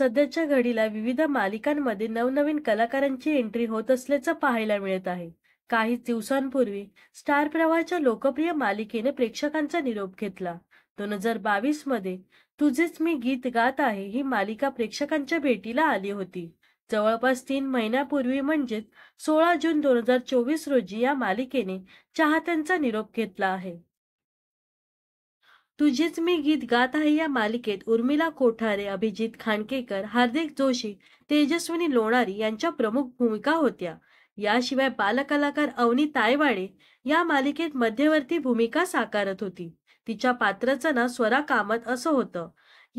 सध्याच्या घडीला विविध मालिकांमध्ये नवनवीन कलाकारांची एंट्री होत असल्याचं पाहायला मिळत आहे काही दिवसांपूर्वी स्टार प्रवाहच्या लोकप्रिय मालिकेने प्रेक्षकांचा निरोप घेतला दोन हजार बावीस मध्ये तुझेच मी गीत गात आहे ही मालिका प्रेक्षकांच्या भेटीला आली होती जवळपास तीन महिन्यापूर्वी म्हणजेच सोळा जून दोन हजार चोवीस रोजी या मालिकेने चाहत्यांचा निरोप घेतला आहे तुझेच मी गीत गात आहे या मालिकेत उर्मिला कोठारे अभिजित खानकेकर हार्दिक जोशी तेजस्विनी लोणारी यांच्या प्रमुख भूमिका होत्या याशिवाय बालकलाकार अवनी तायवाडे या मालिकेत मध्यवर्ती भूमिका साकारत होती तिच्या पात्राचं नाव स्वरा कामत असं होतं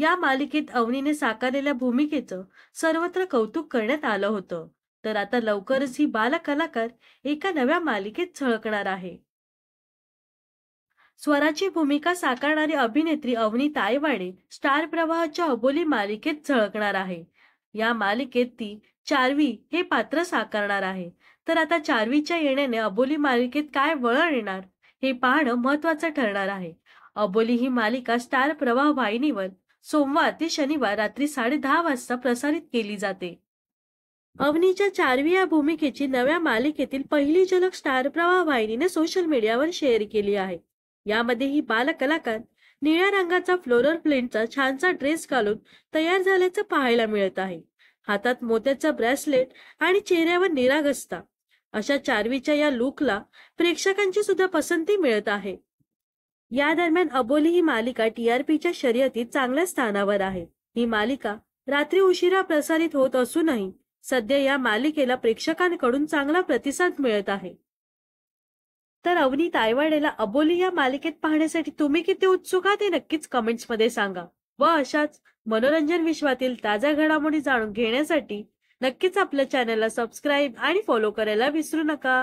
या मालिकेत अवनीने साकारलेल्या भूमिकेचं सर्वत्र कौतुक करण्यात आलं होतं तर आता लवकरच ही बालकलाकार एका नव्या मालिकेत झळकणार आहे स्वराची भूमिका साकारणारी अभिनेत्री अवनी तायवाडे स्टार प्रवाहाच्या अबोली मालिकेत झळकणार आहे या मालिकेत ती चारवी हे पात्र साकारणार आहे तर आता चारवीच्या येण्याने अबोली मालिकेत काय वळण येणार हे पाहणं महत्वाचं ठरणार आहे अबोली ही मालिका स्टार प्रवाह वाहिनीवर सोमवार ते शनिवार रात्री साडे वाजता प्रसारित केली जाते अवनीच्या चारवी या भूमिकेची नव्या मालिकेतील पहिली झलक स्टार प्रवाह वाहिनीने सोशल मीडियावर शेअर केली आहे यामध्ये ही बालकलाकार निळ्या रंगाचा फ्लोरल प्रिंटचा छानसा ड्रेस घालून तयार झाल्याचं पाहायला मिळत आहे हातात मोत्याचा ब्रेसलेट आणि चेहऱ्यावर निराग असता अशा चारवीच्या या लूकला प्रेक्षकांची सुद्धा पसंती मिळत आहे या दरम्यान अबोली ही मालिका टीआरपीच्या शर्यतीत चांगल्या स्थानावर आहे ही मालिका रात्री उशिरा प्रसारित होत असूनही सध्या या मालिकेला प्रेक्षकांकडून चांगला प्रतिसाद मिळत आहे तर अवनी तायवाडेला अबोली या मालिकेत पाहण्यासाठी तुम्ही किती उत्सुक आहात हे नक्कीच मध्ये सांगा व अशाच मनोरंजन विश्वातील ताज्या घडामोडी जाणून घेण्यासाठी नक्कीच आपल्या चॅनलला सबस्क्राईब आणि फॉलो करायला विसरू नका